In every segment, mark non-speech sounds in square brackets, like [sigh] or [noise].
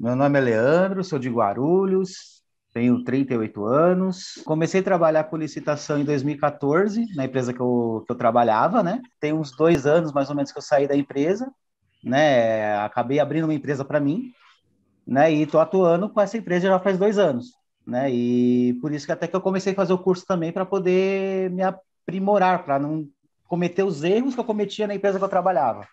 Meu nome é Leandro, sou de Guarulhos, tenho 38 anos. Comecei a trabalhar com licitação em 2014, na empresa que eu, que eu trabalhava, né? Tem uns dois anos, mais ou menos, que eu saí da empresa, né? Acabei abrindo uma empresa para mim, né? E estou atuando com essa empresa já faz dois anos, né? E por isso que até que eu comecei a fazer o curso também para poder me aprimorar, para não cometer os erros que eu cometia na empresa que eu trabalhava.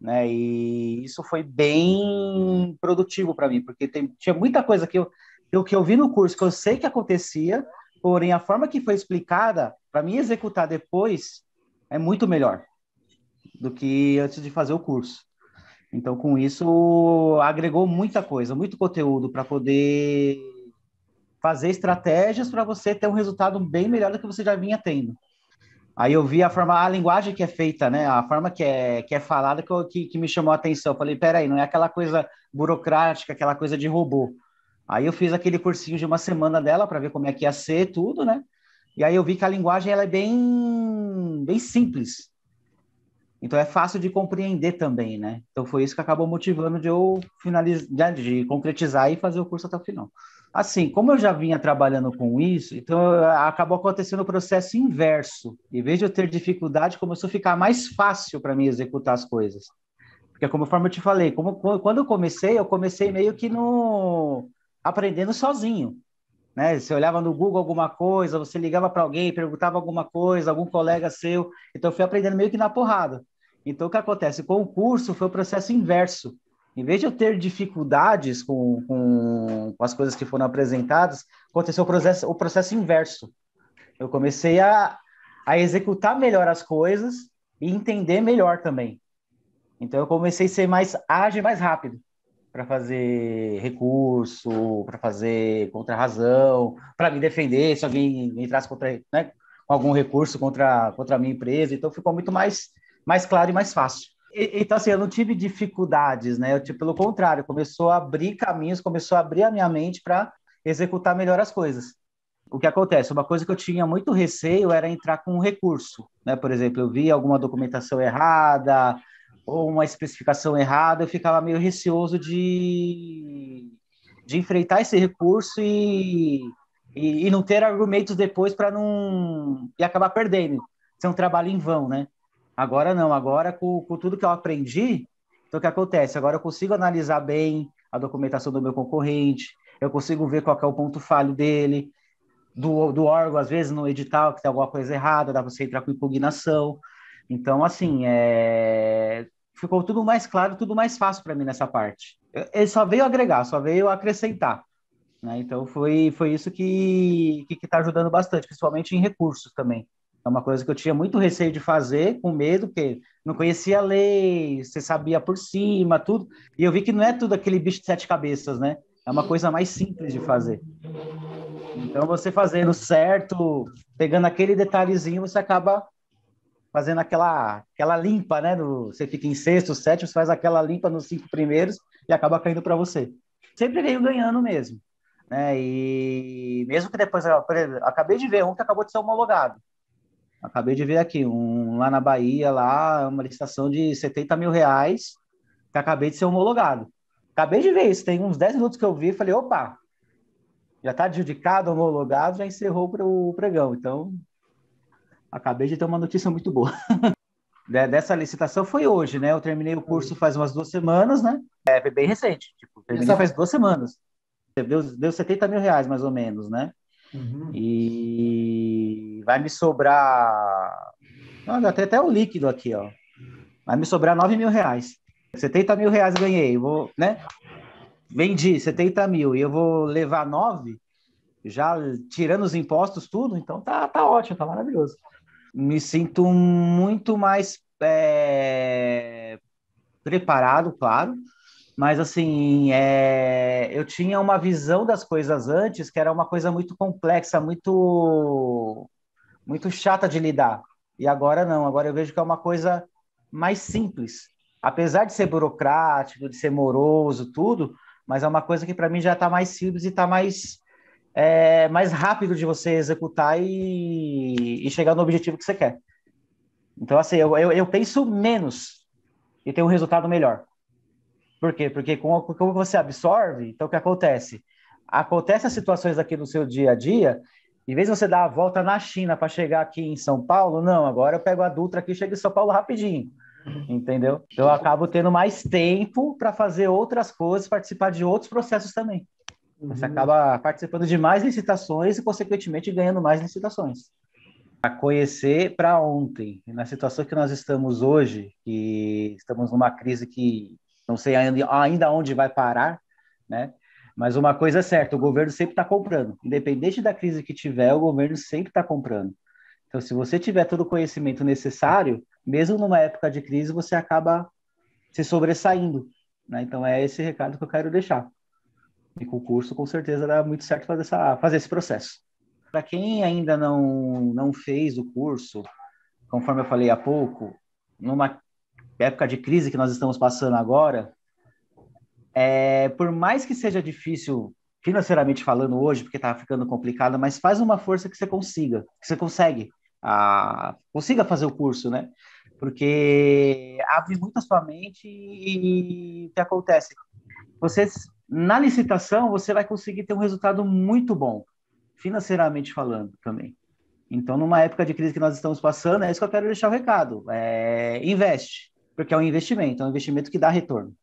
Né? E isso foi bem produtivo para mim, porque tem, tinha muita coisa que eu, eu, que eu vi no curso que eu sei que acontecia, porém a forma que foi explicada, para mim executar depois, é muito melhor do que antes de fazer o curso. Então, com isso, agregou muita coisa, muito conteúdo para poder fazer estratégias para você ter um resultado bem melhor do que você já vinha tendo. Aí eu vi a forma, a linguagem que é feita, né? A forma que é, que é falada que, que, que, me chamou a atenção. Eu falei, peraí, não é aquela coisa burocrática, aquela coisa de robô. Aí eu fiz aquele cursinho de uma semana dela para ver como é que ia ser tudo, né? E aí eu vi que a linguagem ela é bem, bem simples. Então é fácil de compreender também, né? Então foi isso que acabou motivando de eu finalizar, né, de concretizar e fazer o curso até o final. Assim, como eu já vinha trabalhando com isso, então acabou acontecendo o processo inverso. Em vez de eu ter dificuldade, começou a ficar mais fácil para mim executar as coisas. Porque, conforme eu te falei, como, quando eu comecei, eu comecei meio que no aprendendo sozinho. Né? Você olhava no Google alguma coisa, você ligava para alguém, perguntava alguma coisa, algum colega seu. Então, eu fui aprendendo meio que na porrada. Então, o que acontece? Com o curso, foi o processo inverso. Em vez de eu ter dificuldades com, com, com as coisas que foram apresentadas, aconteceu o processo, o processo inverso. Eu comecei a, a executar melhor as coisas e entender melhor também. Então eu comecei a ser mais ágil, mais rápido para fazer recurso, para fazer contra-razão, para me defender se alguém entrasse contra, né, com algum recurso contra, contra a minha empresa. Então ficou muito mais, mais claro e mais fácil. Então, assim, eu não tive dificuldades, né? Eu, tipo, pelo contrário, começou a abrir caminhos, começou a abrir a minha mente para executar melhor as coisas. O que acontece? Uma coisa que eu tinha muito receio era entrar com um recurso, né? Por exemplo, eu via alguma documentação errada ou uma especificação errada, eu ficava meio receoso de, de enfrentar esse recurso e, e, e não ter argumentos depois para não... e acabar perdendo. Ser é um trabalho em vão, né? Agora não, agora com, com tudo que eu aprendi, então o que acontece? Agora eu consigo analisar bem a documentação do meu concorrente, eu consigo ver qual é o ponto falho dele, do, do órgão, às vezes no edital, que tem alguma coisa errada, dá para você entrar com impugnação. Então, assim, é... ficou tudo mais claro, tudo mais fácil para mim nessa parte. Ele só veio agregar, só veio acrescentar. Né? Então, foi, foi isso que está que, que tá ajudando bastante, principalmente em recursos também. É uma coisa que eu tinha muito receio de fazer, com medo, porque não conhecia a lei, você sabia por cima, tudo. E eu vi que não é tudo aquele bicho de sete cabeças, né? É uma coisa mais simples de fazer. Então, você fazendo certo, pegando aquele detalhezinho, você acaba fazendo aquela, aquela limpa, né? No, você fica em sexto, sétimo, você faz aquela limpa nos cinco primeiros e acaba caindo para você. Sempre veio ganhando mesmo. Né? E mesmo que depois, eu, acabei de ver um que acabou de ser homologado. Acabei de ver aqui, um lá na Bahia, lá, uma licitação de 70 mil reais, que acabei de ser homologado. Acabei de ver isso, tem uns 10 minutos que eu vi e falei, opa, já está adjudicado, homologado, já encerrou o pregão. Então, acabei de ter uma notícia muito boa. [laughs] Dessa licitação foi hoje, né? Eu terminei o curso faz umas duas semanas, né? É bem recente, tipo, terminei faz duas semanas. Deu, deu 70 mil reais, mais ou menos, né? Uhum. E vai me sobrar. Olha, até o líquido aqui, ó. Vai me sobrar 9 mil reais. 70 mil reais ganhei, vou, né? Vendi 70 mil e eu vou levar 9, já tirando os impostos, tudo, então tá, tá ótimo, tá maravilhoso. Me sinto muito mais é, preparado, claro, mas assim, é... eu tinha uma visão das coisas antes que era uma coisa muito complexa, muito muito chata de lidar. E agora não, agora eu vejo que é uma coisa mais simples. Apesar de ser burocrático, de ser moroso, tudo, mas é uma coisa que para mim já está mais simples e está mais é, mais rápido de você executar e, e chegar no objetivo que você quer. Então, assim, eu, eu, eu penso menos e tenho um resultado melhor. Por quê? Porque com, como você absorve, então o que acontece? Acontecem as situações aqui no seu dia a dia, em vez de você dar a volta na China para chegar aqui em São Paulo, não, agora eu pego a Dutra aqui e chego em São Paulo rapidinho. Entendeu? Então eu acabo tendo mais tempo para fazer outras coisas, participar de outros processos também. Você uhum. acaba participando de mais licitações e, consequentemente, ganhando mais licitações. A conhecer para ontem, na situação que nós estamos hoje, que estamos numa crise que não sei ainda, ainda onde vai parar, né? Mas uma coisa é certa, o governo sempre está comprando. Independente da crise que tiver, o governo sempre está comprando. Então, se você tiver todo o conhecimento necessário, mesmo numa época de crise, você acaba se sobressaindo. Né? Então, é esse recado que eu quero deixar. E com o curso, com certeza, dá muito certo fazer, essa, fazer esse processo. Para quem ainda não, não fez o curso, conforme eu falei há pouco, numa época de crise que nós estamos passando agora, é, por mais que seja difícil financeiramente falando hoje, porque está ficando complicado, mas faz uma força que você consiga, que você consegue, a, consiga fazer o curso, né? Porque abre muito a sua mente e o que acontece? Você, na licitação, você vai conseguir ter um resultado muito bom, financeiramente falando também. Então, numa época de crise que nós estamos passando, é isso que eu quero deixar o recado. É, investe porque é um investimento, é um investimento que dá retorno.